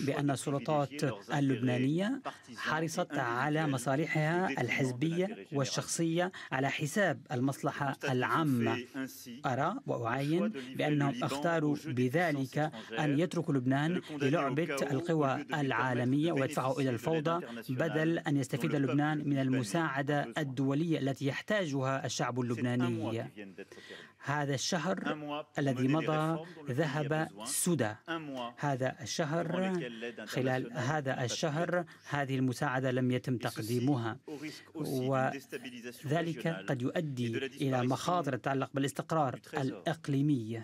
بأن السلطات اللبنانية حرصت على مصالحها الحزبية والشخصية على حساب المصلحة العامة أرى وأعين بأنهم اختاروا بذلك أن يتركوا لبنان للعبة القوى العالمية ويدفعوا إلى الفوضى بدل أن يستفيد لبنان من المساعدة الدولية التي يحتاجها الشعب اللبناني هذا الشهر الذي مضى ذهب سدى هذا الشهر خلال هذا الشهر هذه المساعدة لم يتم تقديمها وذلك قد يؤدي إلى مخاطر تتعلق بالاستقرار الإقليمي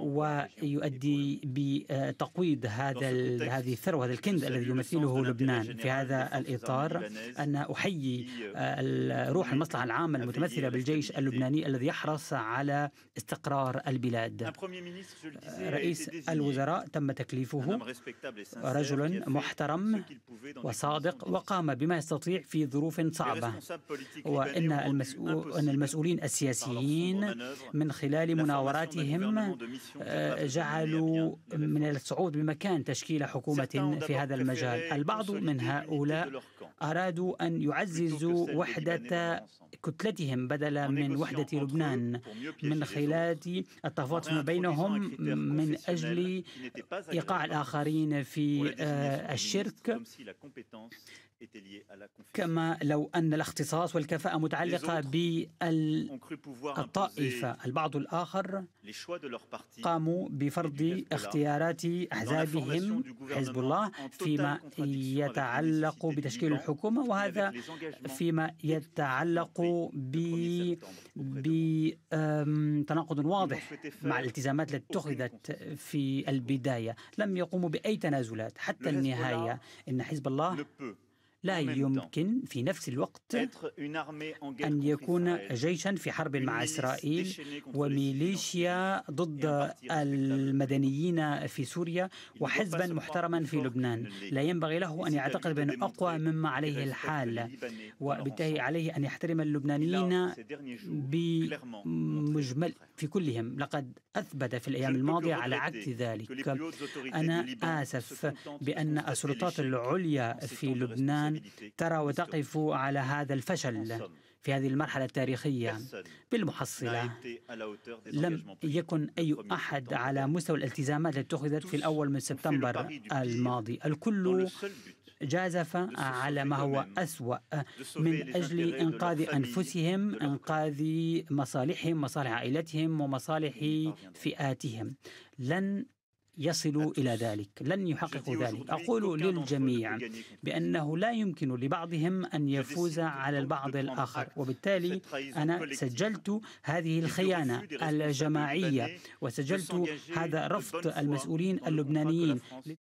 ويؤدي بتقويض هذا هذه الثروه هذا الكند الذي يمثله لبنان في هذا الاطار انا احيي euh, روح المصلحه العامه المتمثله بالجيش اللبناني الذي يحرص على استقرار البلاد رئيس الوزراء تم تكليفه رجل محترم وصادق وقام بما يستطيع في ظروف صعبه وان المسؤولين السياسيين من خلال مناورات مشروعاتهم جعلوا آه، من الصعود بمكان تشكيل حكومة في هذا المجال البعض من هؤلاء أرادوا أن يعززوا وحدة كتلتهم بدلا من وحدة لبنان من خلال التفاوض فيما بينهم من أجل إيقاع الآخرين في آه، الشرك كما لو أن الاختصاص والكفاءة متعلقة بالطائفة البعض الآخر قاموا بفرض اختيارات أحزابهم حزب الله فيما يتعلق بتشكيل الحكومة وهذا فيما يتعلق بتناقض واضح مع الالتزامات التي اتخذت في البداية لم يقوموا بأي تنازلات حتى النهاية إن حزب الله لا يمكن في نفس الوقت أن يكون جيشا في حرب مع إسرائيل وميليشيا ضد المدنيين في سوريا وحزبا محترما في لبنان لا ينبغي له أن يعتقد بأنه أقوى مما عليه الحال وبالتالي عليه أن يحترم اللبنانيين بمجمل في كلهم لقد أثبت في الأيام الماضية على عكس ذلك أنا آسف بأن السلطات العليا في لبنان الآن ترى وتقف على هذا الفشل في هذه المرحلة التاريخية بالمحصلة لم يكن أي أحد على مستوى الالتزامات التي اتخذت في الأول من سبتمبر الماضي الكل جازف على ما هو أسوأ من أجل إنقاذ أنفسهم إنقاذ مصالحهم مصالح عائلتهم ومصالح فئاتهم لن يصلوا إلى ذلك لن يحققوا ذلك أقول للجميع بأنه لا يمكن لبعضهم أن يفوز على البعض الآخر وبالتالي أنا سجلت هذه الخيانة الجماعية وسجلت هذا رفض المسؤولين اللبنانيين